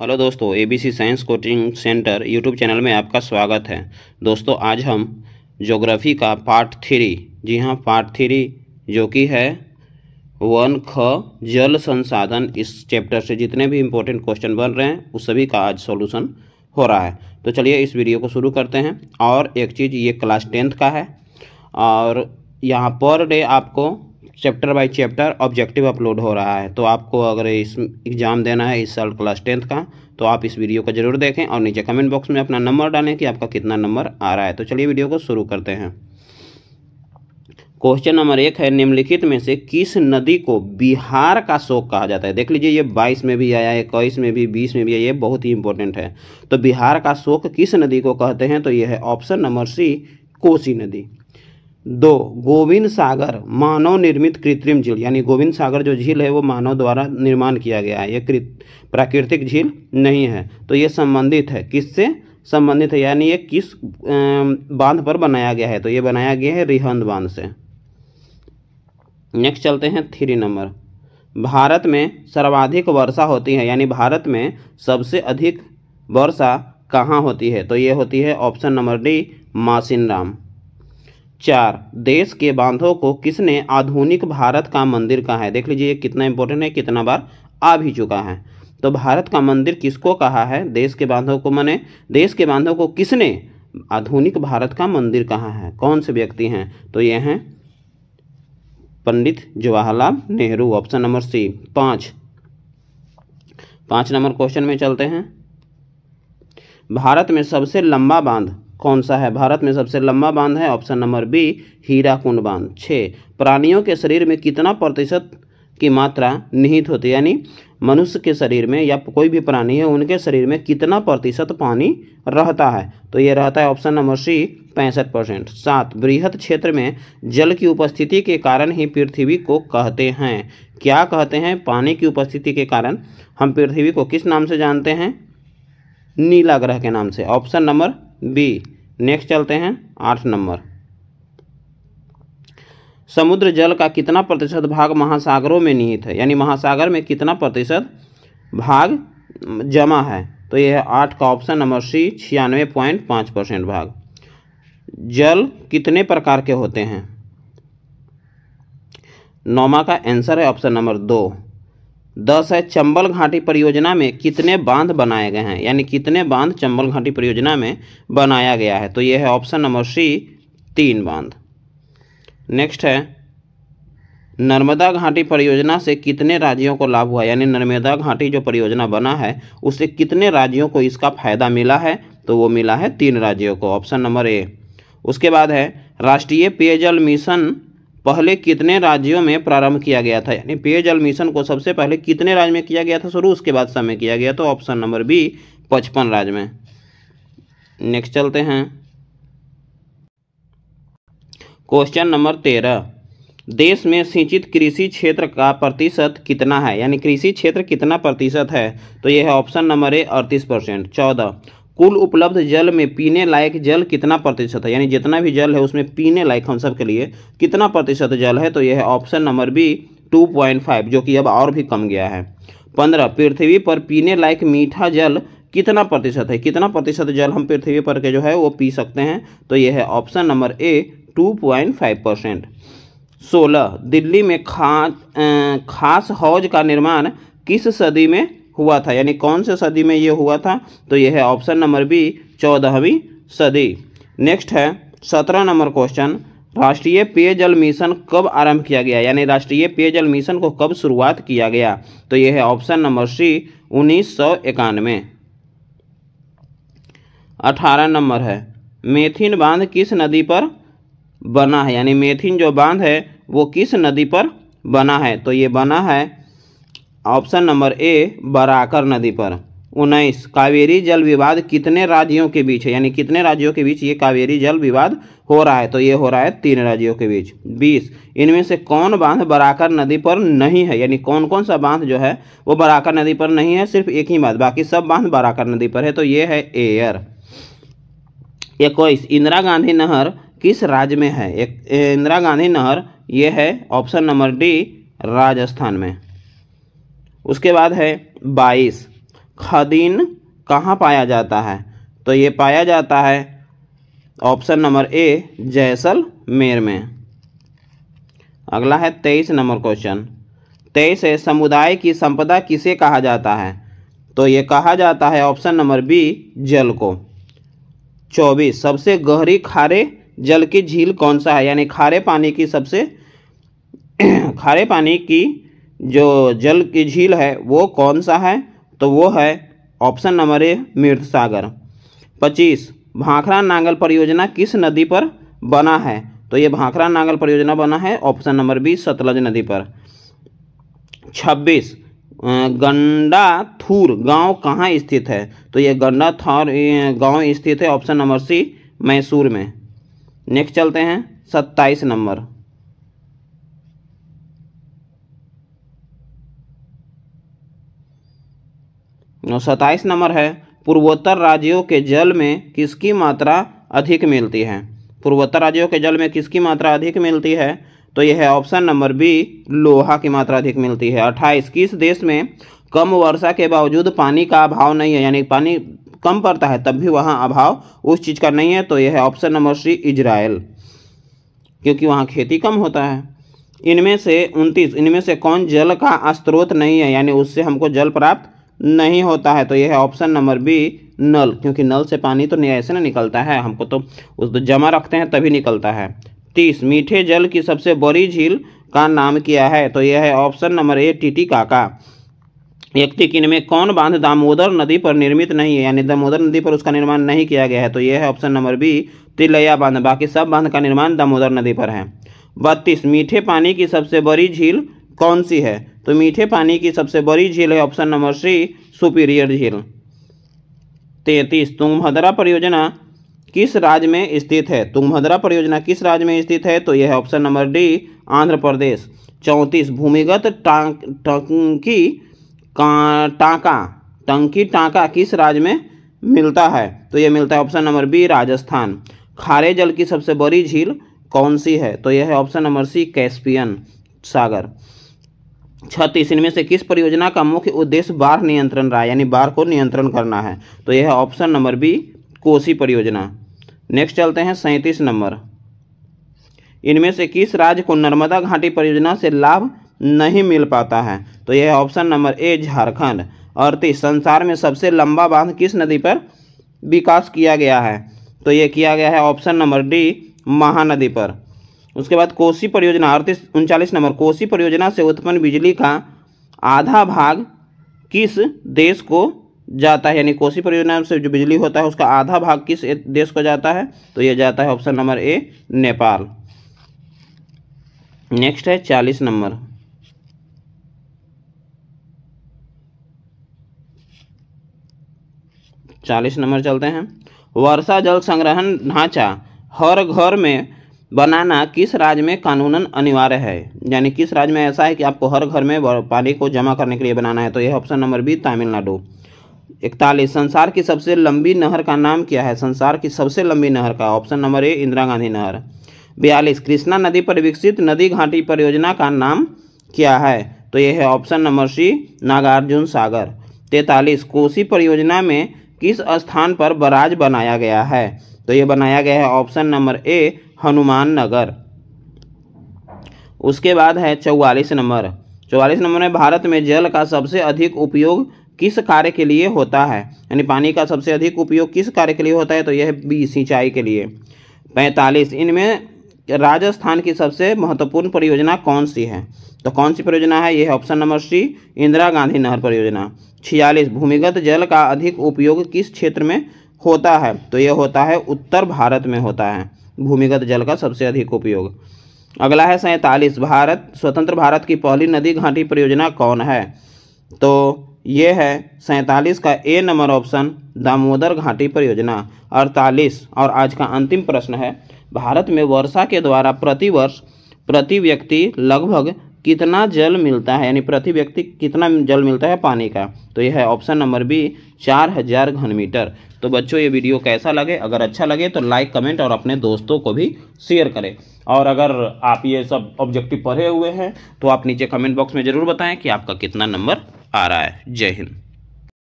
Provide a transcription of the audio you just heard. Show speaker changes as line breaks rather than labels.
hello दोस्तों ABC science coaching centre YouTube channel में आपका स्वागत है दोस्तों आज हम ज्योग्राफी का पार्ट थ्री जी हाँ पार्ट थ्री जो कि है वन ख जल संसाधन इस चैप्टर से जितने भी इम्पोर्टेंट क्वेश्चन बन रहे हैं उस सभी का आज सॉल्यूशन हो रहा है तो चलिए इस वीडियो को शुरू करते हैं और एक चीज़ ये क्लास टेंथ का है और यहाँ पर डे आपको chapter by chapter objective upload हो रहा है तो आपको अगर इस एग्ज़ाम देना है इस साल क्लास टेंथ का तो आप इस वीडियो को ज़रूर देखें और नीचे कमेंट बॉक्स में अपना नंबर डालें कि आपका कितना नंबर आ रहा है तो चलिए वीडियो को शुरू करते हैं क्वेश्चन नंबर एक है निम्नलिखित में से किस नदी को बिहार का शोक कहा जाता है देख लीजिए ये बाईस में भी आया है इक्कीस में भी बीस में भी आया ये बहुत ही इंपॉर्टेंट है तो बिहार का शोक किस नदी को कहते हैं तो ये है ऑप्शन नंबर सी कोसी नदी दो गोविंद सागर मानव निर्मित कृत्रिम झील यानी गोविंद सागर जो झील है वो मानव द्वारा निर्माण किया गया है ये प्राकृतिक झील नहीं है तो ये संबंधित है किससे संबंधित है यानी ये किस बांध पर बनाया गया है तो ये बनाया गया है रिहंद बांध से नेक्स्ट चलते हैं थ्री नंबर भारत में सर्वाधिक वर्षा होती है यानी भारत में सबसे अधिक वर्षा कहाँ होती है तो ये होती है ऑप्शन नंबर डी राम चार देश के बांधों को किसने आधुनिक भारत का मंदिर कहा है देख लीजिए कितना इंपॉर्टेंट है कितना बार आ भी चुका है तो भारत का मंदिर किसको कहा है देश के बांधों को मने देश के बांधों को किसने आधुनिक भारत का मंदिर कहा है कौन से व्यक्ति हैं तो ये हैं Pandit Jawaharlal Nehru option number C पाँच पाँच नंबर क्वेश्चन में चलते हैं भारत में सबसे लंबा बांध कौन सा है भारत में सबसे लंबा बांध है option number B Hirakud बांध छः प्राणियों के शरीर में कितना प्रतिशत की मात्रा निहित होती है यानी मनुष्य के शरीर में या कोई भी प्राणी है उनके शरीर में कितना प्रतिशत पानी रहता है तो ये रहता है ऑप्शन नंबर सी पैंसठ परसेंट सात बृहद क्षेत्र में जल की उपस्थिति के कारण ही पृथ्वी को कहते हैं क्या कहते हैं पानी की उपस्थिति के कारण हम पृथ्वी को किस नाम से जानते हैं नीला ग्रह के नाम से ऑप्शन नंबर बी नेक्स्ट चलते हैं आठ नंबर समुद्र जल का कितना प्रतिशत भाग महासागरों में निहित है यानी महासागर में कितना प्रतिशत भाग जमा है तो यह आठ का ऑप्शन नंबर सी छियानवे पॉइंट पाँच परसेंट भाग जल कितने प्रकार के होते हैं नौमा का आंसर है ऑप्शन नंबर दो दस है चंबल घाटी परियोजना में कितने बांध बनाए गए हैं यानी कितने बांध चंबल घाटी परियोजना में बनाया गया है तो ये है ऑप्शन नंबर सी तीन बांध नेक्स्ट है नर्मदा घाटी परियोजना से कितने राज्यों को लाभ हुआ यानी नर्मदा घाटी जो परियोजना बना है उससे कितने राज्यों को इसका फायदा मिला है तो वो मिला है तीन राज्यों को ऑप्शन नंबर ए उसके बाद है राष्ट्रीय पेयजल मिशन पहले कितने राज्यों में प्रारंभ किया गया था यानी पेयजल मिशन को सबसे पहले कितने राज्य में किया गया था शुरू उसके बाद समय किया गया तो ऑप्शन नंबर बी पचपन राज्य में नेक्स्ट चलते हैं क्वेश्चन नंबर तेरह देश में सिंचित कृषि क्षेत्र का प्रतिशत कितना है यानी कृषि क्षेत्र कितना प्रतिशत है तो यह है ऑप्शन नंबर ए अड़तीस परसेंट चौदह कुल उपलब्ध जल में पीने लायक जल कितना प्रतिशत है यानी जितना भी जल है उसमें पीने लायक हम सब के लिए कितना प्रतिशत जल है तो यह ऑप्शन नंबर बी 2.5 जो कि अब और भी कम गया है पंद्रह पृथ्वी पर पीने लायक मीठा जल कितना प्रतिशत है कितना प्रतिशत जल हम पृथ्वी पर के जो है वो पी सकते हैं तो यह है option number A two percent सोलह दिल्ली में खा खास हौज का निर्माण किस सदी में हुआ था यानी कौन से सदी में ये हुआ था तो यह है ऑप्शन नंबर बी चौदहवीं सदी नेक्स्ट है सत्रह नंबर क्वेश्चन राष्ट्रीय पेयजल मिशन कब आरंभ किया गया यानी राष्ट्रीय पेयजल मिशन को कब शुरुआत किया गया तो यह है ऑप्शन नंबर सी उन्नीस सौ इक्यानवे अठारह नंबर है मेथिन बांध किस नदी पर बना है यानी मेथिन जो बांध है वो किस नदी पर बना है तो ये बना है ऑप्शन नंबर ए बराकर नदी पर उन्नीस कावेरी जल विवाद कितने राज्यों के बीच है यानी कितने राज्यों के बीच ये कावेरी जल विवाद हो रहा है तो ये हो रहा है तीन राज्यों के बीच बीस इनमें से कौन बांध बराकर नदी पर नहीं है यानी कौन कौन सा बांध जो है वो बराकर नदी पर नहीं है सिर्फ एक ही बांध बाकी सब बांध बराकर नदी पर है तो ये है एयर इक्कीस इंदिरा गांधी नहर किस राज्य में है इंदिरा गांधी नहर ये है ऑप्शन नंबर डी राजस्थान में उसके बाद है बाईस खदीन कहाँ पाया जाता है तो ये पाया जाता है ऑप्शन नंबर ए जैसलमेर में अगला है तेईस नंबर क्वेश्चन तेईस है समुदाय की संपदा किसे कहा जाता है तो ये कहा जाता है ऑप्शन नंबर बी जल को चौबीस सबसे गहरी खारे जल की झील कौन सा है यानी खारे पानी की सबसे खारे पानी की जो जल की झील है वो कौन सा है तो वो है ऑप्शन नंबर ए मृत सागर पच्चीस भाखड़ा नांगल परियोजना किस नदी पर बना है तो ये भाखड़ा नांगल परियोजना बना है ऑप्शन नंबर बी सतलज नदी पर छब्बीस गंडा थूर गांव कहाँ स्थित है तो ये गंडा थौर गांव स्थित है ऑप्शन नंबर सी मैसूर में नेक्स्ट चलते हैं सत्ताईस नंबर सत्ताईस नंबर है पूर्वोत्तर राज्यों के जल में किसकी मात्रा अधिक मिलती है पूर्वोत्तर राज्यों के जल में किसकी मात्रा अधिक मिलती है तो यह है ऑप्शन नंबर बी लोहा की मात्रा अधिक मिलती है अट्ठाईस किस देश में कम वर्षा के बावजूद पानी का अभाव नहीं है यानी पानी कम पड़ता है तब भी वहाँ अभाव उस चीज़ का नहीं है तो यह है ऑप्शन नंबर सी इजराइल क्योंकि वहाँ खेती कम होता है इनमें से उनतीस इनमें से कौन जल का स्त्रोत नहीं है यानी उससे हमको जल प्राप्त नहीं होता है तो यह है ऑप्शन नंबर बी नल क्योंकि नल से पानी तो ऐसे ना निकलता है हमको तो उस तो जमा रखते हैं तभी निकलता है तीस मीठे जल की सबसे बड़ी झील का नाम किया है तो यह है ऑप्शन नंबर ए टीटी काका यक्तिकिन में कौन बांध दामोदर नदी पर निर्मित नहीं है यानी दामोदर नदी पर उसका निर्माण नहीं किया गया है तो यह है ऑप्शन नंबर बी तिलैया बांध बाकी सब बांध का निर्माण दामोदर नदी पर है बत्तीस मीठे पानी की सबसे बड़ी झील कौन सी है तो मीठे पानी की सबसे बड़ी झील है ऑप्शन नंबर सी सुपीरियर झील तैतीस तुंगभद्रा परियोजना किस राज्य में स्थित है तुंगभद्रा परियोजना किस राज्य में स्थित है तो यह option number D Andhra Pradesh चौंतीस भूमिगत टंकी का टाका टंकी टाका किस राज्य में मिलता है तो यह मिलता है ऑप्शन नंबर बी राजस्थान खारे जल की सबसे बड़ी झील कौन सी है तो यह है ऑप्शन नंबर सी कैस्पियन सागर छत्तीस इनमें से किस परियोजना का मुख्य उद्देश्य बाढ़ नियंत्रण रहा यानी बाढ़ को नियंत्रण करना है तो यह है ऑप्शन नंबर बी कोसी परियोजना नेक्स्ट चलते हैं सैंतीस नंबर इनमें से किस राज्य को नर्मदा घाटी परियोजना से लाभ नहीं मिल पाता है तो यह ऑप्शन नंबर ए झारखंड अड़तीस संसार में सबसे लंबा बांध किस नदी पर विकास किया गया है तो यह किया गया है ऑप्शन नंबर डी महानदी पर उसके बाद कोसी परियोजना अड़तीस उनचालीस नंबर कोसी परियोजना से उत्पन्न बिजली का आधा भाग किस देश को जाता है यानी कोसी परियोजना से जो बिजली होता है उसका आधा भाग किस देश को जाता है तो यह जाता है option number A Nepal next है चालीस नंबर चालीस नंबर चलते हैं वर्षा जल संग्रहण ढांचा हर घर में बनाना किस राज्य में कानूनन अनिवार्य है यानी किस राज्य में ऐसा है कि आपको हर घर में पानी को जमा करने के लिए बनाना है तो यह ऑप्शन नंबर बी तमिलनाडु इकतालीस संसार की सबसे लंबी नहर का नाम क्या है संसार की सबसे लंबी नहर का option number A Indira Gandhi नहर बयालीस कृष्णा नदी पर विकसित नदी घाटी परियोजना का नाम क्या है तो यह है option number C Nagarjuna Sagar तैतालीस कोसी परियोजना में किस स्थान पर बराज बनाया गया है तो यह बनाया गया है option number A Hanuman Nagar उसके बाद है चौवालीस नंबर चौवालीस नंबर में भारत में जल का सबसे अधिक उपयोग किस कार्य के लिए होता है यानी पानी का सबसे अधिक उपयोग किस कार्य के लिए होता है तो यह बी सिंचाई के लिए पैंतालीस इनमें राजस्थान की सबसे महत्वपूर्ण परियोजना कौन सी है तो कौन सी परियोजना है यह option number C Indira Gandhi नहर परियोजना छियालीस भूमिगत जल का अधिक उपयोग किस क्षेत्र में होता है तो यह होता है उत्तर भारत में होता है भूमिगत जल का सबसे अधिक उपयोग अगला है सैंतालीस भारत स्वतंत्र भारत की पहली नदी घाटी परियोजना कौन है तो ये है सैंतालीस का ए नंबर ऑप्शन दामोदर घाटी परियोजना अड़तालीस और आज का अंतिम प्रश्न है भारत में वर्षा के द्वारा प्रतिवर्ष प्रति व्यक्ति लगभग कितना जल मिलता है यानी प्रति व्यक्ति कितना जल मिलता है पानी का तो यह है ऑप्शन नंबर बी चार हज़ार घन मीटर तो बच्चों ये वीडियो कैसा लगे अगर अच्छा लगे तो लाइक कमेंट और अपने दोस्तों को भी शेयर करें और अगर आप ये सब ऑब्जेक्टिव पढ़े हुए हैं तो आप नीचे कमेंट बॉक्स में ज़रूर बताएं कि आपका कितना नंबर आ रहा है जय हिंद